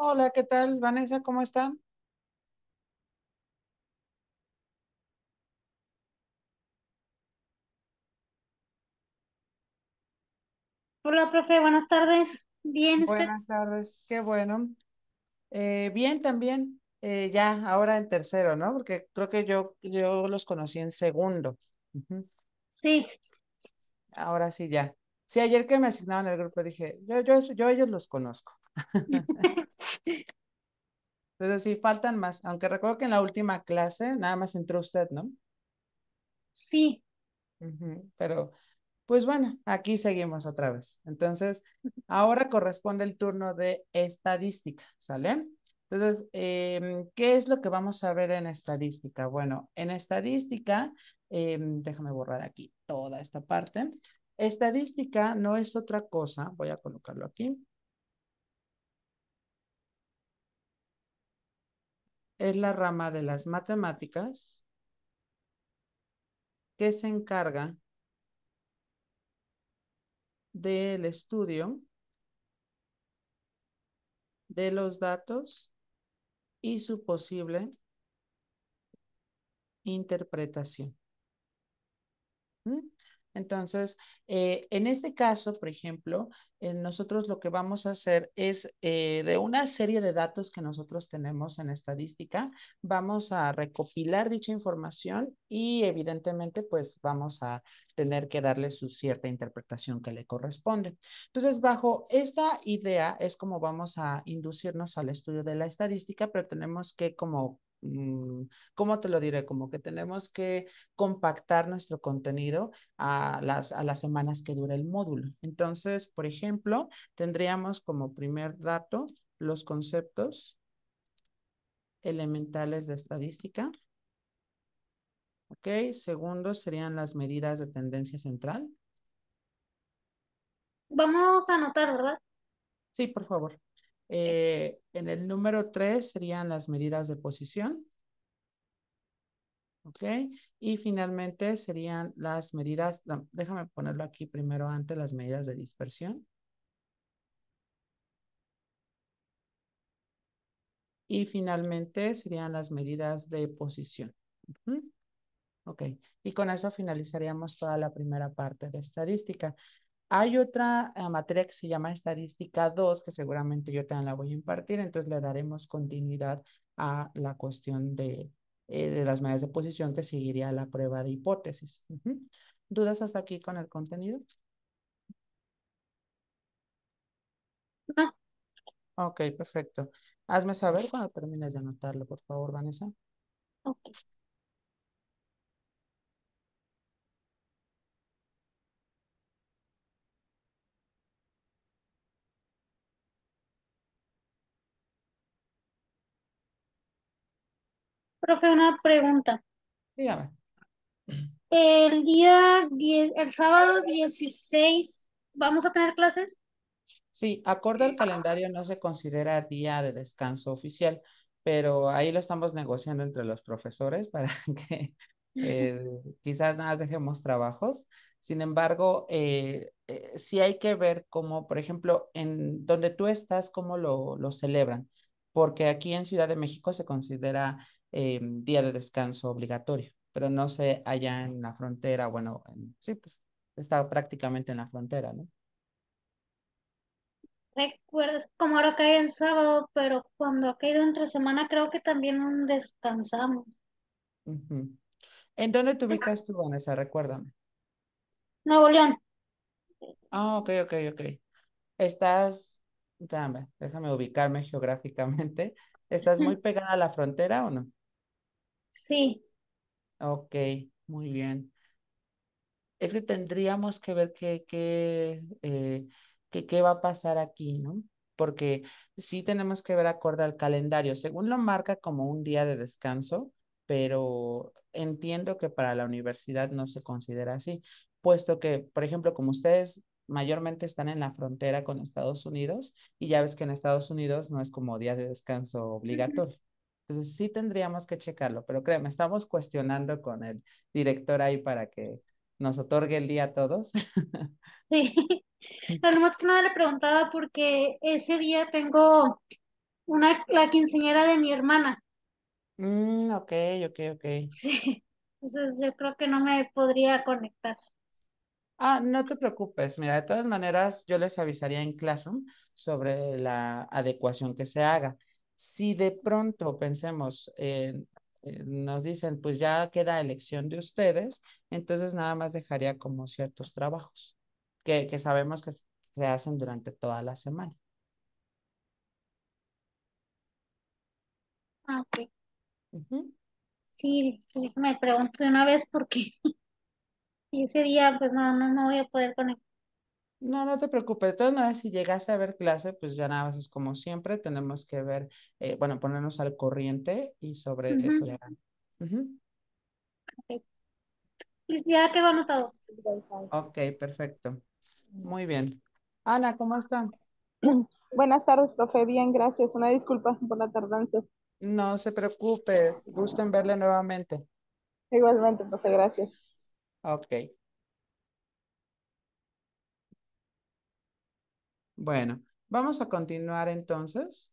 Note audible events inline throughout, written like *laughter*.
Hola, ¿qué tal, Vanessa? ¿Cómo están? Hola, profe, buenas tardes. Bien, usted. Buenas tardes, qué bueno. Eh, bien también, eh, ya ahora en tercero, ¿no? Porque creo que yo, yo los conocí en segundo. Sí, Ahora sí, ya. Sí, ayer que me asignaron el grupo dije, yo, yo, yo ellos los conozco. *laughs* *laughs* Entonces si faltan más, aunque recuerdo que en la última clase nada más entró usted, ¿no? Sí. Pero, pues bueno, aquí seguimos otra vez. Entonces, *laughs* ahora corresponde el turno de estadística, ¿sale? Entonces, em, ¿qué es lo que vamos a ver en estadística? Bueno, en estadística, em, déjame borrar aquí toda esta parte. Estadística no es otra cosa, voy a colocarlo aquí. es la rama de las matemáticas que se encarga del estudio de los datos y su posible interpretación. ¿Mm? Entonces, eh, en este caso, por ejemplo, eh, nosotros lo que vamos a hacer es eh, de una serie de datos que nosotros tenemos en estadística, vamos a recopilar dicha información y evidentemente pues vamos a tener que darle su cierta interpretación que le corresponde. Entonces, bajo esta idea es como vamos a inducirnos al estudio de la estadística, pero tenemos que como Mm, ¿cómo te lo diré? Como que tenemos que compactar nuestro contenido a las, a las semanas que dura el módulo. Entonces, por ejemplo, tendríamos como primer dato los conceptos elementales de estadística. ¿Ok? Segundo serían las medidas de tendencia central. Vamos a anotar, ¿verdad? Sí, por favor. Eh, en el número 3 serían las medidas de posición. ¿Ok? Y finalmente serían las medidas, déjame ponerlo aquí primero antes, las medidas de dispersión. Y finalmente serían las medidas de posición. Ok, y con eso finalizaríamos toda la primera parte de estadística. Hay otra eh, materia que se llama estadística 2, que seguramente yo también la voy a impartir, entonces le daremos continuidad a la cuestión de, eh, de las medidas de posición que seguiría la prueba de hipótesis. ¿Dudas hasta aquí con el contenido? No. Ok, perfecto. Hazme saber cuando termines de anotarlo, por favor, Vanessa. Ok. Profe, una pregunta. Dígame. El día, el sábado 16, ¿vamos a tener clases? Sí, acorde al calendario no se considera día de descanso oficial, pero ahí lo estamos negociando entre los profesores *laughs* para que eh, quizás nada dejemos trabajos. Sin embargo, eh, eh, sí hay que ver cómo, por ejemplo, en donde tú estás, cómo lo, lo celebran, porque aquí en Ciudad de México se considera Em, día de descanso obligatorio, pero no sé allá en la frontera, bueno, sí, pues está prácticamente en la frontera, ¿no? Recuerdas como ahora cae en sábado, pero cuando ha caído entre semana creo que también descansamos. ¿En dónde te ubicas tú, Vanessa? Recuérdame. Nuevo León. Ah, ok, ok, ok. Estás, déjame ubicarme geográficamente. ¿Estás muy pegada a la frontera o no? Sí. Ok, muy bien. Es que tendríamos que ver qué, qué, eh, qué, qué va a pasar aquí, ¿no? Porque sí tenemos que ver acorde al calendario. Según lo marca como un día de descanso, pero entiendo que para la universidad no se considera así, puesto que, por ejemplo, como ustedes mayormente están en la frontera con Estados Unidos, y ya ves que en Estados Unidos no es como día de descanso obligatorio. Entonces sí tendríamos que checarlo, pero créeme, estamos cuestionando con el director ahí para que nos otorgue el día a todos. *laughs* Sí, lo *laughs* más que nada le preguntaba porque ese día tengo una, la quinceñera de mi hermana. Mm, ok, ok, ok. Sí, entonces yo creo que no me podría conectar. Ah, no te preocupes. Mira, de todas maneras, yo les avisaría en Classroom sobre la adecuación que se haga. Si de pronto pensemos, nos dicen, pues ya queda elección de ustedes, entonces nada más dejaría como ciertos trabajos que, sabemos que se hacen durante toda la semana. Ah, ok. Sí, me pregunto de una vez porque *laughs* ese día pues no, no voy a poder conectar. No, no te preocupes. De todas maneras, si llegase a ver clase, pues ya nada más es como siempre, tenemos que ver, eh, bueno, ponernos al corriente y sobre eso ya. Uh ya quedó anotado. Ok, perfecto. Muy bien. Ana, ¿cómo están? *clears throat* Buenas tardes, profe. Bien, gracias. Una disculpa por la tardanza. No se preocupe. Gusto en verle nuevamente. Igualmente, profe. Gracias. Ok. Bueno, vamos a continuar entonces.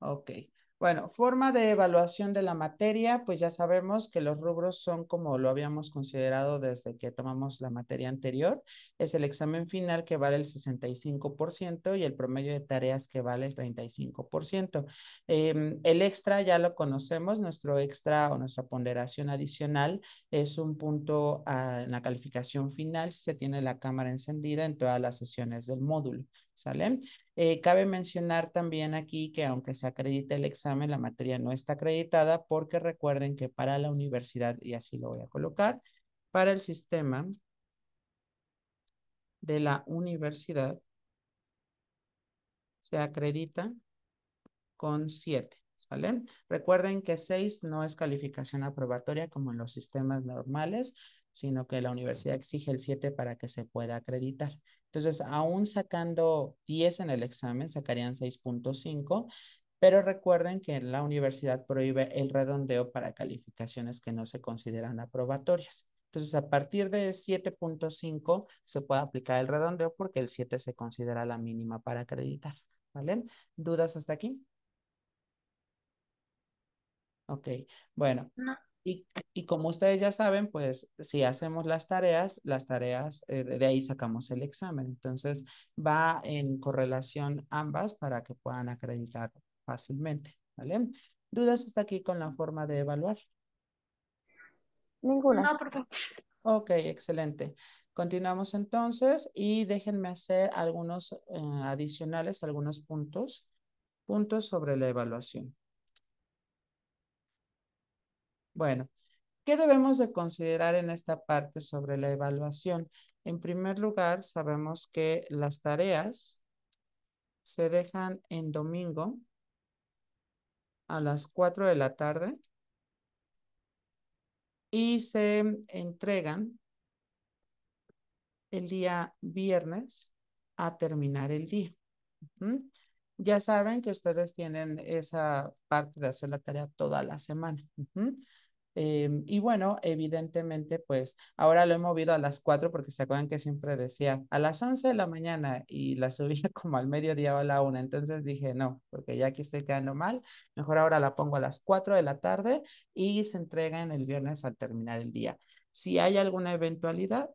Ok. Bueno, forma de evaluación de la materia, pues ya sabemos que los rubros son como lo habíamos considerado desde que tomamos la materia anterior. Es el examen final que vale el 65% y el promedio de tareas que vale el 35%. Em, el extra ya lo conocemos, nuestro extra o nuestra ponderación adicional es un punto a, en la calificación final si se tiene la cámara encendida en todas las sesiones del módulo, ¿sale? Eh, cabe mencionar también aquí que aunque se acredite el examen, la materia no está acreditada porque recuerden que para la universidad, y así lo voy a colocar, para el sistema de la universidad se acredita con 7, Recuerden que 6 no es calificación aprobatoria como en los sistemas normales, sino que la universidad exige el 7 para que se pueda acreditar. Entonces, aún sacando 10 en el examen, sacarían 6.5, pero recuerden que la universidad prohíbe el redondeo para calificaciones que no se consideran aprobatorias. Entonces, a partir de 7.5 se puede aplicar el redondeo porque el 7 se considera la mínima para acreditar. ¿Vale? ¿Dudas hasta aquí? Ok, bueno. Y, como ustedes ya saben, pues si hacemos las tareas, las tareas, eh, de ahí sacamos el examen. Entonces va en correlación ambas para que puedan acreditar fácilmente. ¿vale? ¿Dudas hasta aquí con la forma de evaluar? Ninguna. No, por favor. Ok, excelente. Continuamos entonces y déjenme hacer algunos eh, adicionales, algunos puntos, puntos sobre la evaluación. Bueno, ¿qué debemos de considerar en esta parte sobre la evaluación? En primer lugar, sabemos que las tareas se dejan en domingo a las 4 de la tarde y se entregan el día viernes a terminar el día. Ya saben que ustedes tienen esa parte de hacer la tarea toda la semana. Em, y bueno, evidentemente, pues ahora lo he movido a las 4 porque se acuerdan que siempre decía a las 11 de la mañana y la subía *laughs* como al mediodía o a la 1. Entonces dije, no, porque ya aquí estoy quedando mal, mejor ahora la pongo a las 4 de la tarde y se entrega en el viernes al terminar el día. Si hay alguna eventualidad,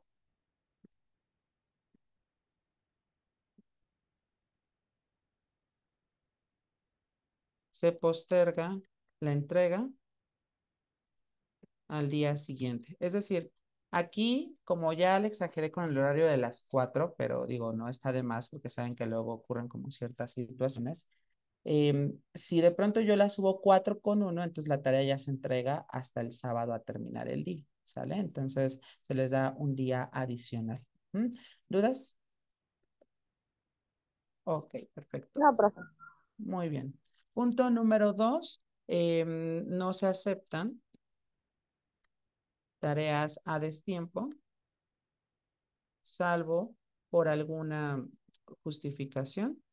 se posterga la entrega al día siguiente. Es decir, aquí, como ya le exageré con el horario de las cuatro pero digo, no está de más porque saben que luego ocurren como ciertas situaciones. Em, si de pronto yo la subo cuatro con uno entonces la tarea ya se entrega hasta el sábado a terminar el día, ¿sale? Entonces se les da un día adicional. ¿Mm? ¿Dudas? Ok, perfecto. Muy bien. Punto número dos em, no se aceptan tareas a destiempo, salvo por alguna justificación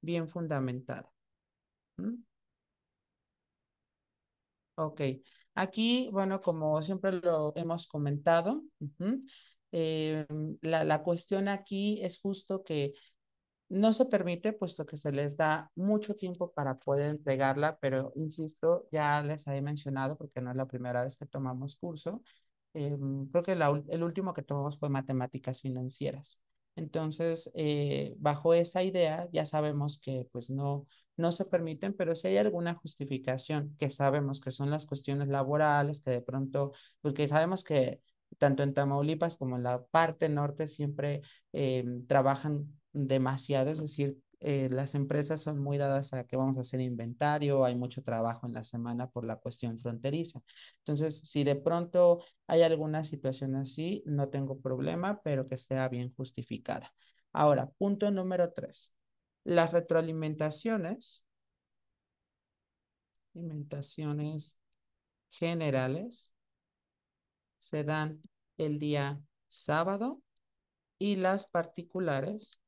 bien fundamentada. Ok, aquí, bueno, como siempre lo hemos comentado, eh, la, cuestión aquí es justo que no se permite, puesto que se les da mucho tiempo para poder entregarla, pero insisto, ya les he mencionado, porque no es la primera vez que tomamos curso, eh, creo que el último que tomamos fue matemáticas financieras. Entonces, eh, bajo esa idea, ya sabemos que pues no, no se permiten, pero si hay alguna justificación, que sabemos que son las cuestiones laborales, que de pronto, porque sabemos que tanto en Tamaulipas como en la parte norte siempre eh, trabajan demasiado, es decir, eh, las empresas son muy dadas a que vamos a hacer inventario, hay mucho trabajo en la semana por la cuestión fronteriza. Entonces, si de pronto hay alguna situación así, no tengo problema, pero que sea bien justificada. Ahora, punto número tres, las retroalimentaciones, alimentaciones generales, se dan el día sábado y las particulares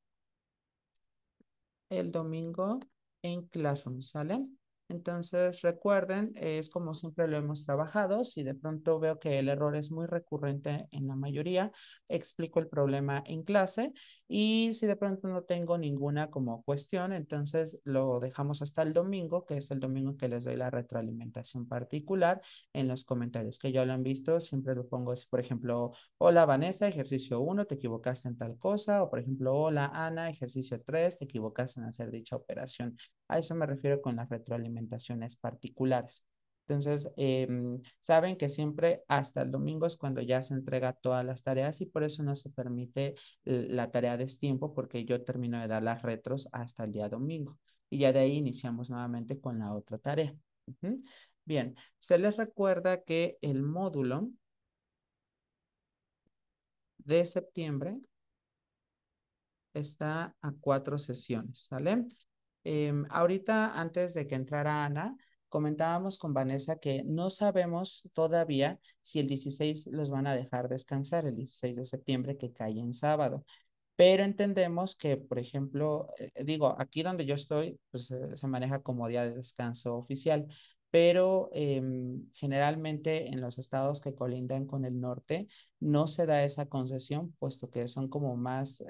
el domingo en Classroom, ¿sale? Entonces, recuerden, es como siempre lo hemos trabajado. Si de pronto veo que el error es muy recurrente en la mayoría, explico el problema en clase. Y si de pronto no tengo ninguna como cuestión, entonces lo dejamos hasta el domingo, que es el domingo que les doy la retroalimentación particular en los comentarios que ya lo han visto. Siempre lo pongo, por ejemplo, hola Vanessa, ejercicio 1, te equivocaste en tal cosa. O por ejemplo, hola Ana, ejercicio 3, te equivocaste en hacer dicha operación. A eso me refiero con las retroalimentaciones particulares. Entonces, em, saben que siempre hasta el domingo es cuando ya se entrega todas las tareas y por eso no se permite la tarea de tiempo porque yo termino de dar las retros hasta el día domingo y ya de ahí iniciamos nuevamente con la otra tarea. Bien, se les recuerda que el módulo de septiembre está a cuatro sesiones, ¿sale? Em, ahorita, antes de que entrara Ana, comentábamos con Vanessa que no sabemos todavía si el 16 los van a dejar descansar, el 16 de septiembre que cae en sábado. Pero entendemos que, por ejemplo, eh, eh, digo, aquí donde yo estoy, pues eh, se maneja como día de descanso oficial, pero em, generalmente en los estados que colindan con el norte no se da esa concesión, puesto que son como más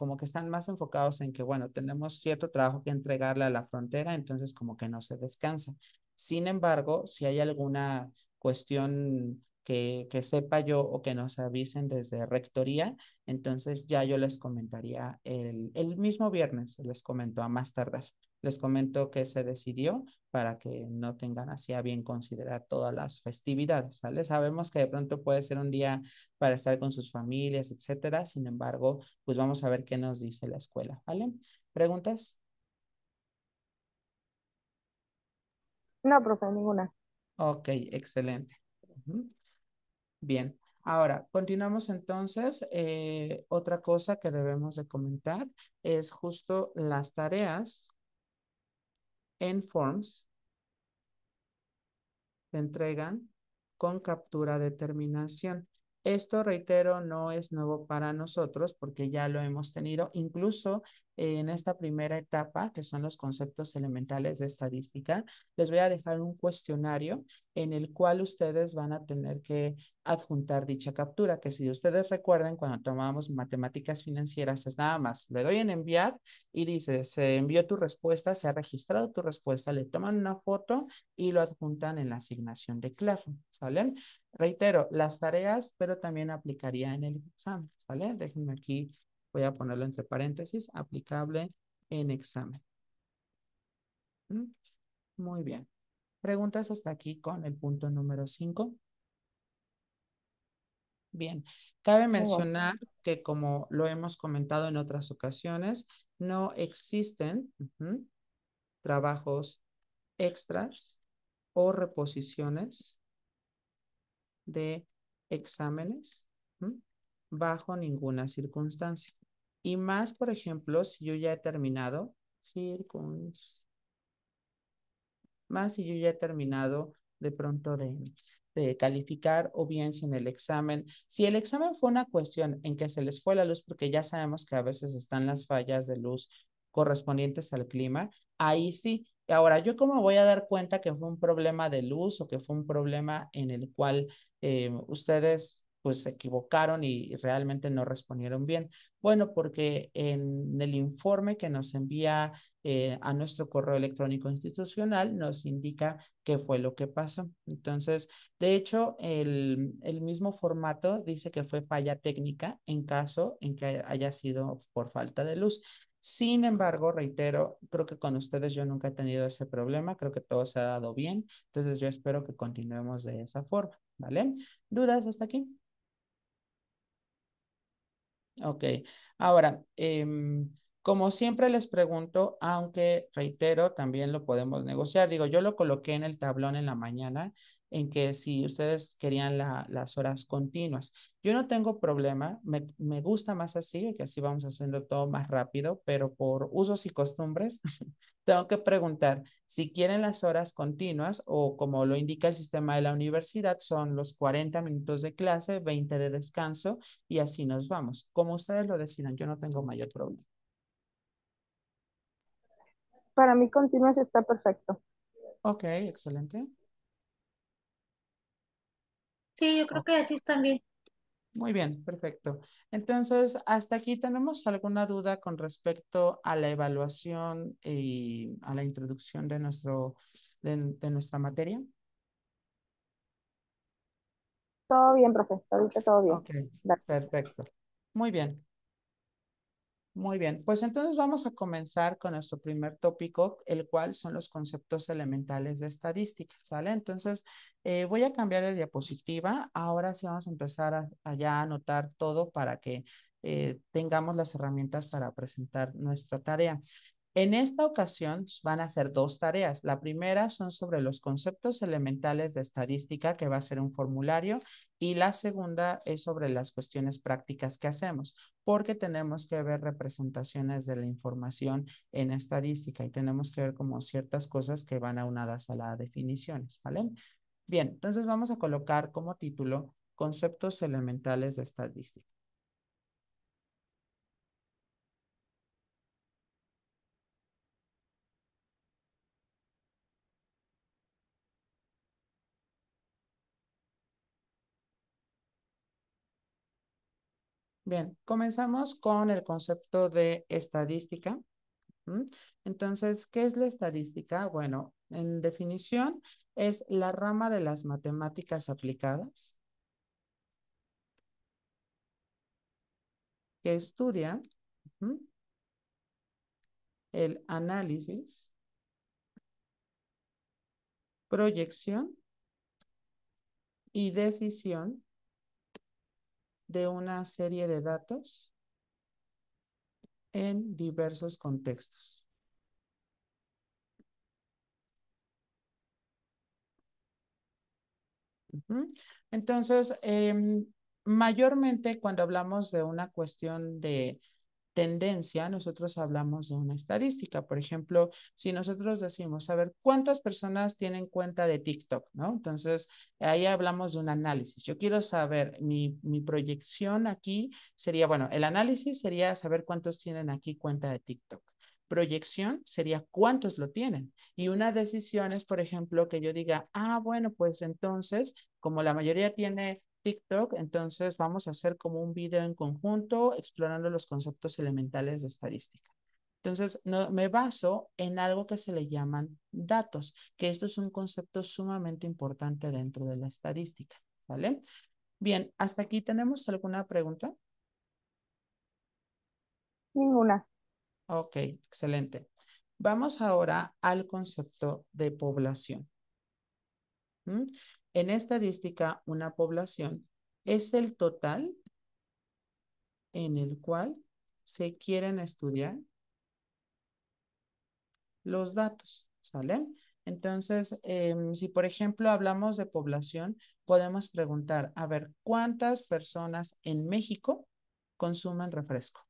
como que están más enfocados en que, bueno, tenemos cierto trabajo que entregarle a la frontera, entonces como que no se descansa. Sin embargo, si hay alguna cuestión que, que sepa yo o que nos avisen desde Rectoría, entonces ya yo les comentaría el, el mismo viernes, les comento a más tardar. Les comento que se decidió para que no tengan así a bien considerar todas las festividades, Sabemos que de pronto puede ser un día para estar con sus familias, etcétera. Sin embargo, pues vamos a ver qué nos dice la escuela, ¿vale? ¿Preguntas? No, profe, ninguna. Ok, excelente. Bien, ahora continuamos entonces. Eh, otra cosa que debemos de comentar es justo las tareas en forms se entregan con captura de terminación. Esto, reitero, no es nuevo para nosotros porque ya lo hemos tenido incluso en esta primera etapa, que son los conceptos elementales de estadística. Les voy a dejar un cuestionario en el cual ustedes van a tener que adjuntar dicha captura, que si ustedes recuerdan, cuando tomamos matemáticas financieras es nada más, le doy en enviar y dice, se envió tu respuesta, se ha registrado tu respuesta, le toman una foto y lo adjuntan en la asignación de clase, ¿saben?, Reitero, las tareas, pero también aplicaría en el examen, Déjenme aquí, voy a ponerlo entre paréntesis, aplicable en examen. Mm, muy bien. Preguntas hasta aquí con el punto número 5. Bien, cabe mencionar que como lo hemos comentado en otras ocasiones, no existen trabajos extras o reposiciones de exámenes bajo ninguna circunstancia. Y más, por ejemplo, si yo ya he terminado, más si yo ya he terminado de pronto de, de calificar o bien si en el examen, si el examen fue una cuestión en que se les fue la luz, porque ya sabemos que a veces están las fallas de luz correspondientes al clima, ahí sí, Ahora, ¿yo cómo voy a dar cuenta que fue un problema de luz o que fue un problema en el cual eh, ustedes pues se equivocaron y realmente no respondieron bien. Bueno, porque en el informe que nos envía eh, a nuestro correo electrónico institucional nos indica qué fue lo que pasó. Entonces, de hecho, el, el mismo formato dice que fue falla técnica en caso en que haya sido por falta de luz. Sin embargo, reitero, creo que con ustedes yo nunca he tenido ese problema, creo que todo se ha dado bien, entonces yo espero que continuemos de esa forma, ¿vale? ¿Dudas hasta aquí? Ok, ahora, em, como siempre les pregunto, aunque reitero, también lo podemos negociar, digo, yo lo coloqué en el tablón en la mañana, en que si ustedes querían las horas continuas. Yo no tengo problema, me, me, gusta más así, que así vamos haciendo todo más rápido, pero por usos y costumbres *laughs* tengo que preguntar si quieren las horas continuas o como lo indica el sistema de la universidad, son los 40 minutos de clase, 20 de descanso y así nos vamos. Como ustedes lo decidan, yo no tengo mayor problema. Para mí continuas está perfecto. Ok, excelente. Sí, yo creo que así está bien. Muy bien, perfecto. Entonces, hasta aquí tenemos alguna duda con respecto a la evaluación y a la introducción de, nuestro, de, nuestra materia. Todo bien, profesor. todo bien. Okay, perfecto. Muy bien. Muy bien, pues entonces vamos a comenzar con nuestro primer tópico, el cual son los conceptos elementales de estadística, vale Entonces eh, voy a cambiar de diapositiva. Ahora sí vamos a empezar a, a anotar todo para que eh, tengamos las herramientas para presentar nuestra tarea. En esta ocasión van a ser dos tareas. La primera son sobre los conceptos elementales de estadística, que va a ser un formulario, y la segunda es sobre las cuestiones prácticas que hacemos, porque tenemos que ver representaciones de la información en estadística y tenemos que ver como ciertas cosas que van aunadas a las definiciones, ¿vale? Bien, entonces vamos a colocar como título conceptos elementales de estadística. Bien, comenzamos con el concepto de estadística. Entonces, ¿qué es la estadística? Bueno, en definición, es la rama de las matemáticas aplicadas que estudian el análisis, proyección y decisión de una serie de datos en diversos contextos. Entonces, em, mayormente cuando hablamos de una cuestión de tendencia, nosotros hablamos de una estadística. Por ejemplo, si nosotros decimos, a ver, ¿cuántas personas tienen cuenta de TikTok? ¿No? Entonces, ahí hablamos de un análisis. Yo quiero saber, mi, mi proyección aquí sería, bueno, el análisis sería saber cuántos tienen aquí cuenta de TikTok proyección sería cuántos lo tienen. Y una decisión es, por ejemplo, que yo diga, ah, bueno, pues entonces, como la mayoría tiene TikTok, entonces vamos a hacer como un video en conjunto explorando los conceptos elementales de estadística. Entonces, no, me baso en algo que se le llaman datos, que esto es un concepto sumamente importante dentro de la estadística, ¿vale? Bien, ¿hasta aquí tenemos alguna pregunta? Ninguna. Ok, excelente. Vamos ahora al concepto de población. ¿Mm? En estadística, una población es el total en el cual se quieren estudiar los datos, ¿sale? Entonces, em, si por ejemplo hablamos de población, podemos preguntar, a ver, ¿cuántas personas en México consumen refresco?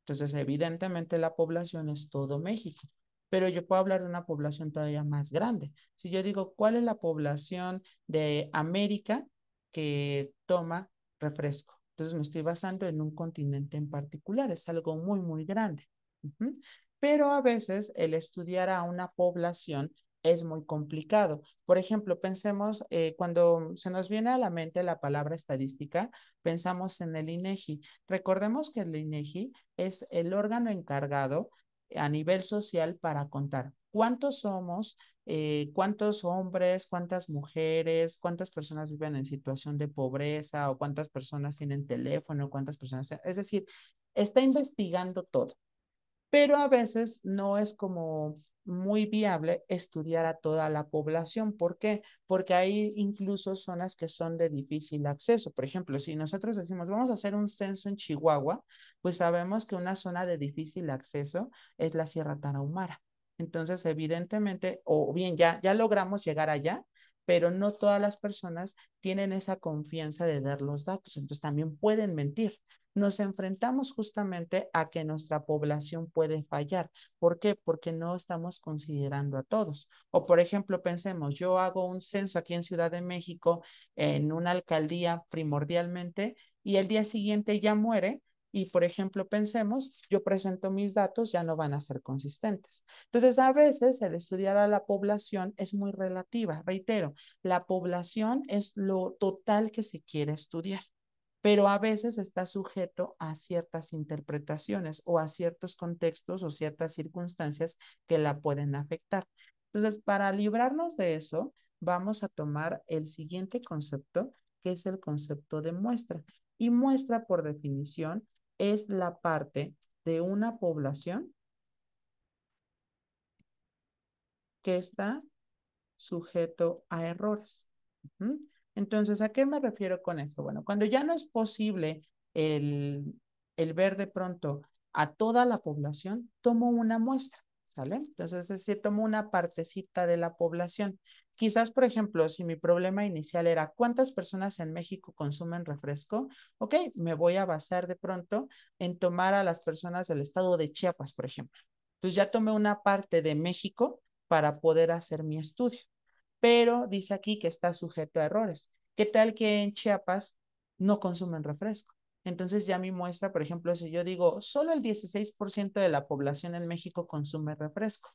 Entonces, evidentemente la población es todo México pero yo puedo hablar de una población todavía más grande. Si yo digo, ¿cuál es la población de América que toma refresco? Entonces me estoy basando en un continente en particular, es algo muy, muy grande. Pero a veces el estudiar a una población es muy complicado. Por ejemplo, pensemos, eh, cuando se nos viene a la mente la palabra estadística, pensamos en el INEGI. E Recordemos que el INEGI e es el órgano encargado a nivel social para contar cuántos somos, eh, cuántos hombres, cuántas mujeres, cuántas personas viven en situación de pobreza o cuántas personas tienen teléfono, cuántas personas, es decir, está investigando todo pero a veces no es como muy viable estudiar a toda la población. ¿Por qué? Porque hay incluso zonas que son de difícil acceso. Por ejemplo, si nosotros decimos, vamos a hacer un censo en Chihuahua, pues sabemos que una zona de difícil acceso es la Sierra Tarahumara. Entonces, evidentemente, o bien ya, ya logramos llegar allá, pero no todas las personas tienen esa confianza de dar los datos, entonces también pueden mentir nos enfrentamos justamente a que nuestra población puede fallar. ¿Por qué? Porque no estamos considerando a todos. O por ejemplo, pensemos, yo hago un censo aquí en Ciudad de México, en una alcaldía primordialmente, y el día siguiente ya muere, y por ejemplo pensemos, yo presento mis datos, ya no van a ser consistentes. Entonces, a veces el estudiar a la población es muy relativa. Reitero, la población es lo total que se quiere estudiar pero a veces está sujeto a ciertas interpretaciones o a ciertos contextos o ciertas circunstancias que la pueden afectar. Entonces, para librarnos de eso, vamos a tomar el siguiente concepto, que es el concepto de muestra. Y muestra, por definición, es la parte de una población que está sujeto a errores. Entonces, ¿a qué me refiero con esto? Bueno, cuando ya no es posible el, ver de pronto a toda la población, tomo una muestra, ¿sale? Entonces, es decir, tomo una partecita de la población. Quizás, por ejemplo, si mi problema inicial era cuántas personas en México consumen refresco, ok, me voy a basar de pronto en tomar a las personas del estado de Chiapas, por ejemplo. Entonces ya tomé una parte de México para poder hacer mi estudio pero dice aquí que está sujeto a errores. ¿Qué tal que en Chiapas no consumen refresco? Entonces ya mi muestra, por ejemplo, si yo digo, solo el 16% de la población en México consume refresco.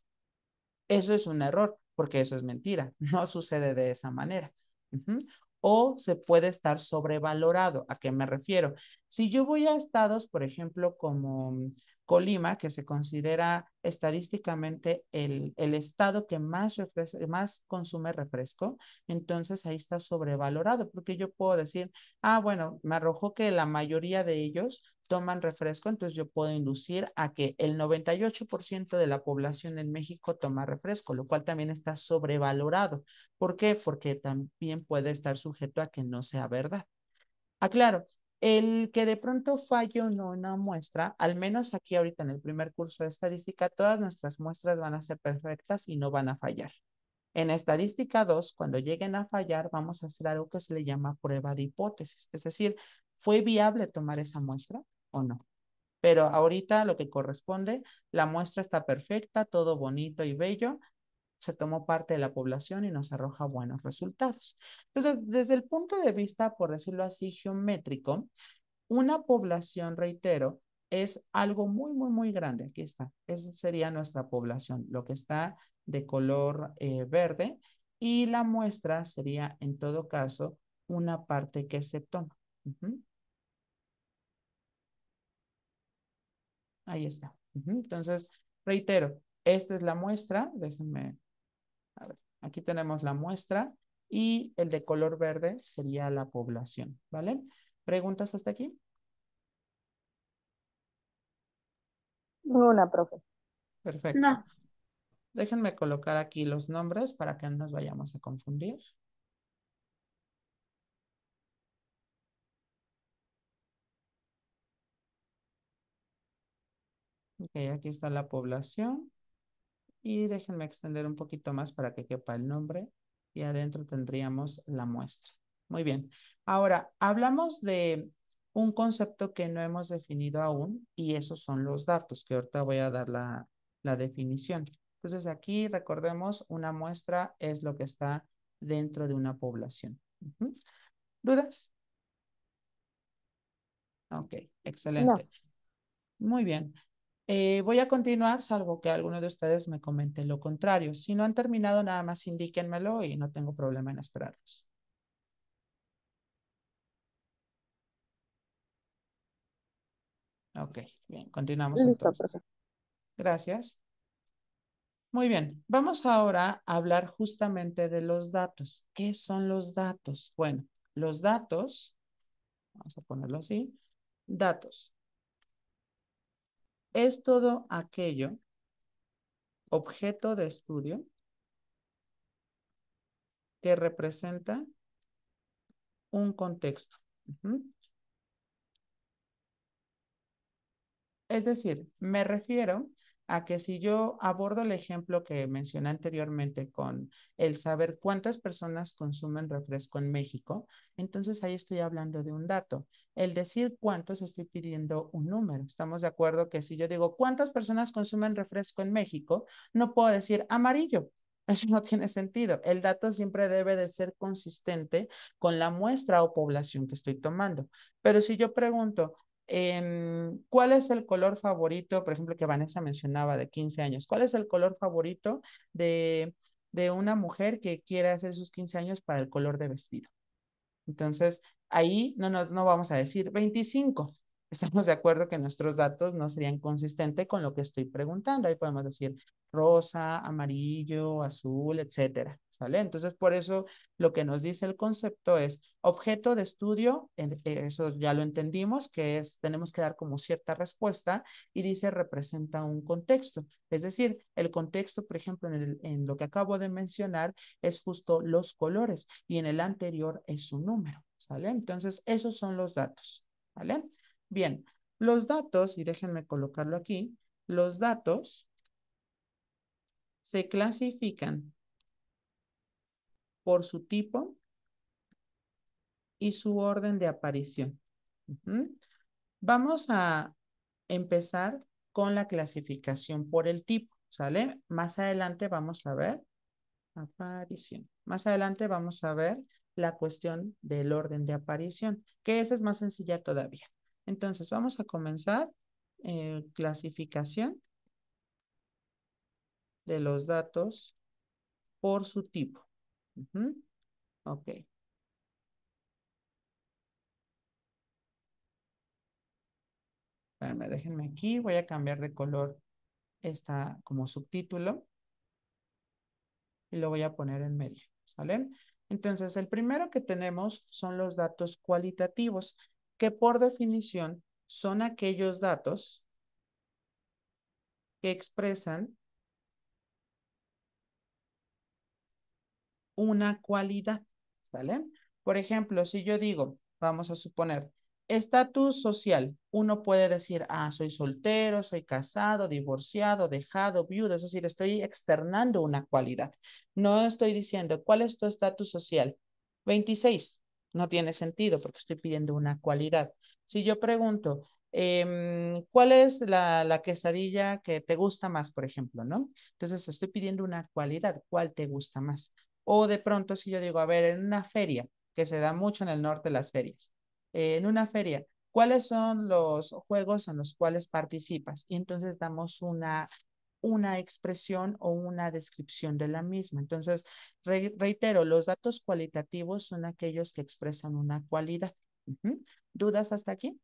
Eso es un error, porque eso es mentira, *laughs* no sucede de esa manera. O se puede estar sobrevalorado. ¿A qué me refiero? Si yo voy a estados, por ejemplo, como Colima, que se considera estadísticamente el, estado que más, más consume refresco, entonces ahí está sobrevalorado, porque yo puedo decir, ah, bueno, me arrojó que la mayoría de ellos toman refresco, entonces yo puedo inducir a que el 98% de la población en México toma refresco, lo cual también está sobrevalorado. ¿Por qué? Porque también puede estar sujeto a que no sea verdad. Aclaro, el que de pronto falle o no una muestra, al menos aquí ahorita en el primer curso de estadística, todas nuestras muestras van a ser perfectas y no van a fallar. En estadística 2, cuando lleguen a fallar, vamos a hacer algo que se le llama prueba de hipótesis, es decir, ¿fue viable tomar esa muestra o no? Pero ahorita lo que corresponde, la muestra está perfecta, todo bonito y bello, se tomó parte de la población y nos arroja buenos resultados. Entonces, desde el punto de vista, por decirlo así, geométrico, una población, reitero, es algo muy, muy, muy grande. Aquí está. Esa sería nuestra población, lo que está de color eh, verde. Y la muestra sería, en todo caso, una parte que se toma. Ahí está. Entonces, reitero, esta es la muestra. Déjenme Aquí tenemos la muestra y el de color verde sería la población, ¿vale? ¿Preguntas hasta aquí? Ninguna, profe. Perfecto. Déjenme colocar aquí los nombres para que no nos vayamos a confundir. Ok, aquí está la población y déjenme extender un poquito más para que quepa el nombre y adentro tendríamos la muestra. Muy bien. Ahora, hablamos de un concepto que no hemos definido aún y esos son los datos, que ahorita voy a dar la, definición. Entonces aquí recordemos, una muestra es lo que está dentro de una población. ¿Dudas? Ok, excelente. Muy bien. Eh, voy a continuar, salvo que alguno de ustedes me comente lo contrario. Si no han terminado, nada más indíquenmelo y no tengo problema en esperarlos. Ok, bien, continuamos. Gracias. Muy bien, vamos ahora a hablar justamente de los datos. ¿Qué son los datos? Bueno, los datos, vamos a ponerlo así, datos es todo aquello objeto de estudio que representa un contexto. Es decir, me refiero a que si yo abordo el ejemplo que mencioné anteriormente con el saber cuántas personas consumen refresco en México, entonces ahí estoy hablando de un dato. El decir cuántos estoy pidiendo un número. Estamos de acuerdo que si yo digo cuántas personas consumen refresco en México, no puedo decir amarillo, *laughs* eso no tiene sentido. El dato siempre debe de ser consistente con la muestra o población que estoy tomando. Pero si yo pregunto, Em, ¿cuál es el color favorito, por ejemplo, que Vanessa mencionaba de 15 años? ¿Cuál es el color favorito de, de una mujer que quiere hacer sus 15 años para el color de vestido? Entonces, ahí no, no, no vamos a decir 25. *laughs* Estamos de acuerdo que nuestros datos no serían consistentes con lo que estoy preguntando. Ahí podemos decir rosa, amarillo, azul, etcétera. ¿sale? Entonces, por eso lo que nos dice el concepto es objeto de estudio, eh, eso ya lo entendimos, que es, tenemos que dar como cierta respuesta y dice representa un contexto. Es decir, el contexto, por ejemplo, en, lo que acabo de mencionar es justo los colores y en el anterior es un número, ¿sale? Entonces, esos son los datos, ¿vale? Bien, los datos, y déjenme colocarlo aquí, los datos se clasifican por su tipo y su orden de aparición. Vamos a empezar con la clasificación por el tipo, ¿sale? Más adelante vamos a ver aparición. Más adelante vamos a ver la cuestión del orden de aparición, que esa es más sencilla todavía. Entonces vamos a comenzar eh, clasificación de los datos por su tipo. Ok. déjenme aquí, voy a cambiar de color esta como subtítulo y lo voy a poner en medio, salen Entonces, el primero que tenemos son los datos cualitativos, que por definición son aquellos datos que expresan una cualidad, ¿vale? Por ejemplo, si yo digo, vamos a suponer, estatus social, uno puede decir, ah, soy soltero, soy casado, divorciado, dejado, viudo, es decir, estoy externando una cualidad. No estoy diciendo, ¿cuál es tu estatus social? 26. No tiene sentido porque estoy pidiendo una cualidad. Si yo pregunto, em, ¿cuál es la, quesadilla que te gusta más, por ejemplo, no? Entonces estoy pidiendo una cualidad, ¿cuál te gusta más? O de pronto si yo digo, a ver, en una feria, que se da mucho en el norte las ferias, eh, en una feria, ¿cuáles son los juegos en los cuales participas? Y entonces damos una, una expresión o una descripción de la misma. Entonces, reitero, los datos cualitativos son aquellos que expresan una cualidad. ¿Dudas hasta aquí?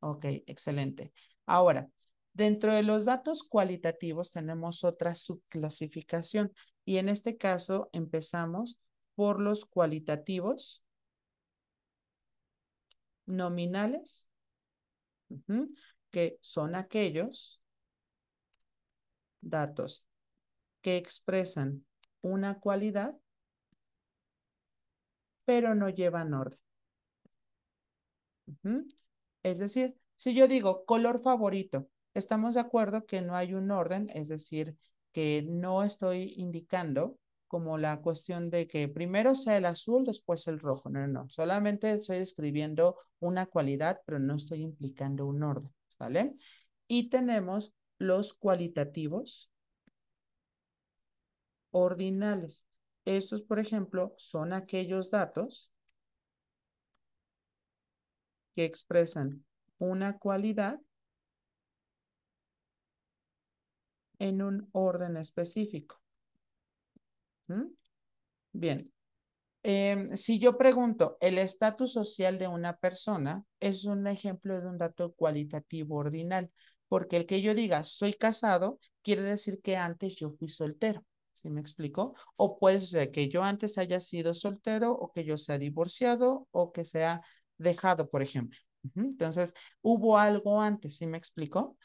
Ok, excelente. Ahora, Dentro de los datos cualitativos tenemos otra subclasificación y en este caso empezamos por los cualitativos nominales, que son aquellos datos que expresan una cualidad, pero no llevan orden. Es decir, si yo digo color favorito, estamos de acuerdo que no hay un orden, es decir, que no estoy indicando como la cuestión de que primero sea el azul, después el rojo. No, no, solamente estoy escribiendo una cualidad, pero no estoy implicando un orden, ¿sale? Y tenemos los cualitativos ordinales. Estos, por ejemplo, son aquellos datos que expresan una cualidad en un orden específico. ¿Mm? Bien. Em, si yo pregunto, el estatus social de una persona es un ejemplo de un dato cualitativo ordinal, porque el que yo diga soy casado quiere decir que antes yo fui soltero. ¿Sí me explico? O puede ser que yo antes haya sido soltero o que yo sea divorciado o que sea dejado, por ejemplo. Entonces, hubo algo antes, ¿sí me explico?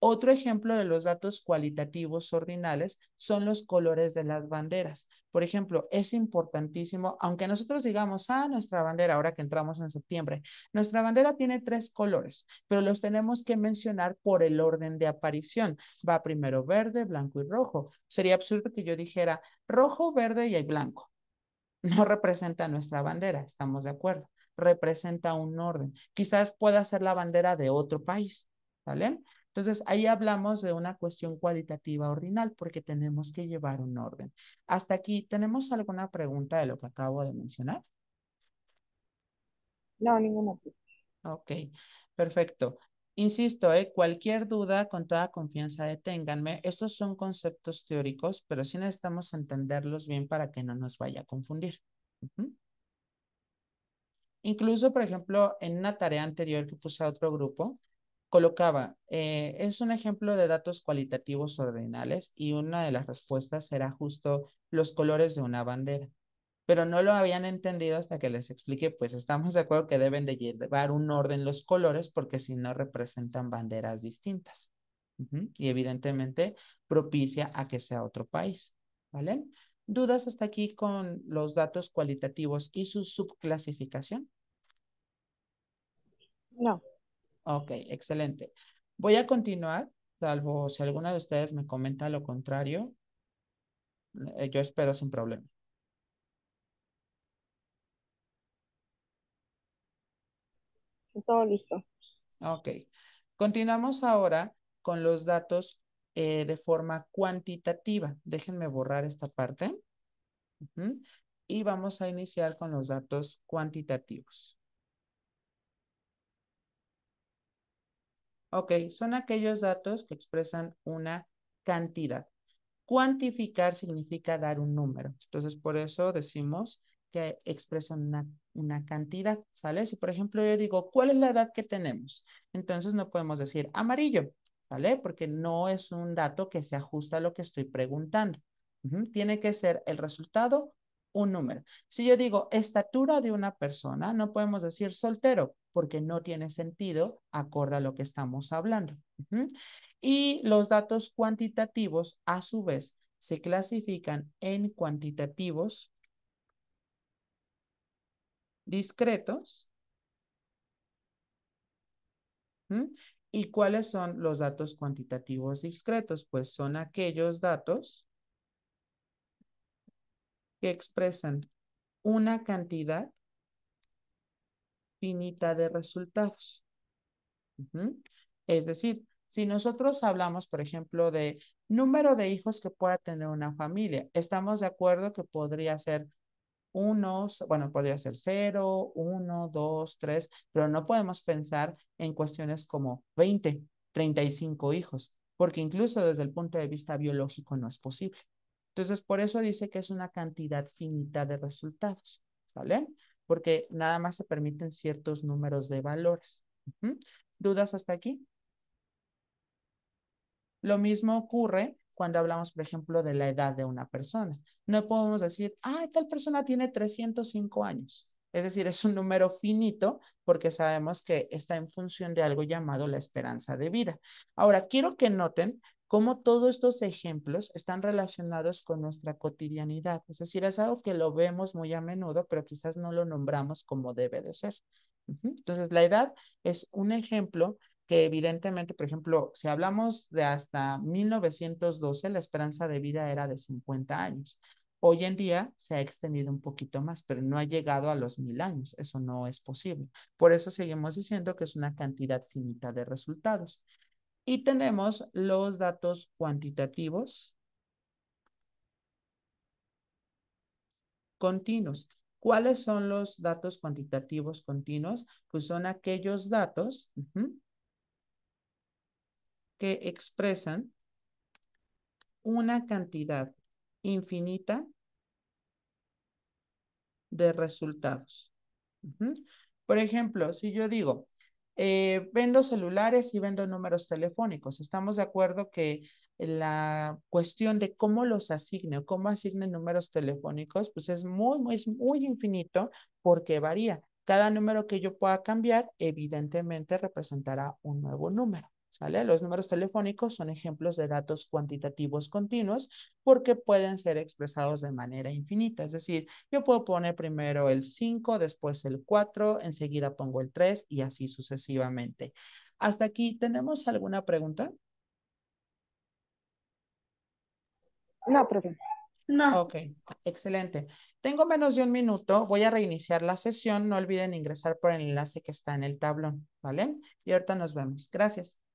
Otro ejemplo de los datos cualitativos ordinales son los colores de las banderas. Por ejemplo, es importantísimo, aunque nosotros digamos, ah, nuestra bandera, ahora que entramos en septiembre, nuestra bandera tiene tres colores, pero los tenemos que mencionar por el orden de aparición. Va primero verde, blanco y rojo. Sería absurdo que yo dijera rojo, verde y hay blanco. *laughs* No representa nuestra bandera, estamos de acuerdo. Representa un orden. Quizás pueda ser la bandera de otro país, ¿vale? Entonces, ahí hablamos de una cuestión cualitativa ordinal porque tenemos que llevar un orden. Hasta aquí, ¿tenemos alguna pregunta de lo que acabo de mencionar? No, ninguna. Ok, perfecto. Insisto, ¿eh? cualquier duda, con toda confianza, deténganme. Estos son conceptos teóricos, pero sí necesitamos entenderlos bien para que no nos vaya a confundir. Incluso, por ejemplo, en una tarea anterior que puse a otro grupo, colocaba, eh, es un ejemplo de datos cualitativos ordinales y una de las respuestas era justo los colores de una bandera, pero no lo habían entendido hasta que les expliqué, pues estamos de acuerdo que deben de llevar un orden los colores porque si no representan banderas distintas. Y evidentemente propicia a que sea otro país, ¿vale? ¿Dudas hasta aquí con los datos cualitativos y su subclasificación? No. Ok, excelente. Voy a continuar, salvo si alguna de ustedes me comenta lo contrario. Eh, yo espero sin problema. Todo listo. Ok. Continuamos ahora con los datos eh, de forma cuantitativa. Déjenme borrar esta parte. Y vamos a iniciar con los datos cuantitativos. Ok, son aquellos datos que expresan una cantidad. Cuantificar significa dar un número. Entonces, por eso decimos que expresan una, cantidad, ¿sale? Si, por ejemplo, yo digo, ¿cuál es la edad que tenemos? Entonces, no podemos decir amarillo, ¿sale? Porque no es un dato que se ajusta a lo que estoy preguntando. Tiene que ser el resultado, un número. Si yo digo estatura de una persona, no podemos decir soltero, porque no tiene sentido acorde a lo que estamos hablando. Y los datos cuantitativos, a su vez, se clasifican en cuantitativos discretos. ¿Y cuáles son los datos cuantitativos discretos? Pues son aquellos datos que expresan una cantidad finita de resultados. Es decir, si nosotros hablamos, por ejemplo, de número de hijos que pueda tener una familia, estamos de acuerdo que podría ser unos, bueno, podría ser cero, uno, dos, tres, pero no podemos pensar en cuestiones como 20, 35 hijos, porque incluso desde el punto de vista biológico no es posible. Entonces, por eso dice que es una cantidad finita de resultados, ¿sale? porque nada más se permiten ciertos números de valores. ¿Dudas hasta aquí? Lo mismo ocurre cuando hablamos, por ejemplo, de la edad de una persona. No podemos decir, ah, tal persona tiene 305 años. Es decir, es un número finito porque sabemos que está en función de algo llamado la esperanza de vida. Ahora, quiero que noten cómo todos estos ejemplos están relacionados con nuestra cotidianidad. Es decir, es algo que lo vemos muy a menudo, pero quizás no lo nombramos como debe de ser. Entonces, la edad es un ejemplo que evidentemente, por ejemplo, si hablamos de hasta 1912, la esperanza de vida era de 50 años. Hoy en día se ha extendido un poquito más, pero no ha llegado a los mil años. Eso no es posible. Por eso seguimos diciendo que es una cantidad finita de resultados. Y tenemos los datos cuantitativos continuos. ¿Cuáles son los datos cuantitativos continuos? Pues son aquellos datos que expresan una cantidad infinita de resultados. Por ejemplo, si yo digo, eh, vendo celulares y vendo números telefónicos. Estamos de acuerdo que la cuestión de cómo los asigne o cómo asigne números telefónicos, pues es muy, muy, muy infinito porque varía. Cada número que yo pueda cambiar, evidentemente, representará un nuevo número. Los números telefónicos son ejemplos de datos cuantitativos continuos porque pueden ser expresados de manera infinita. Es decir, yo puedo poner primero el 5, después el 4, enseguida pongo el 3 y así sucesivamente. Hasta aquí, ¿tenemos alguna pregunta? No, profe. No. Ok, excelente. Tengo menos de un minuto, voy a reiniciar la sesión. No olviden ingresar por el enlace que está en el tablón, ¿vale? Y ahorita nos vemos. Gracias.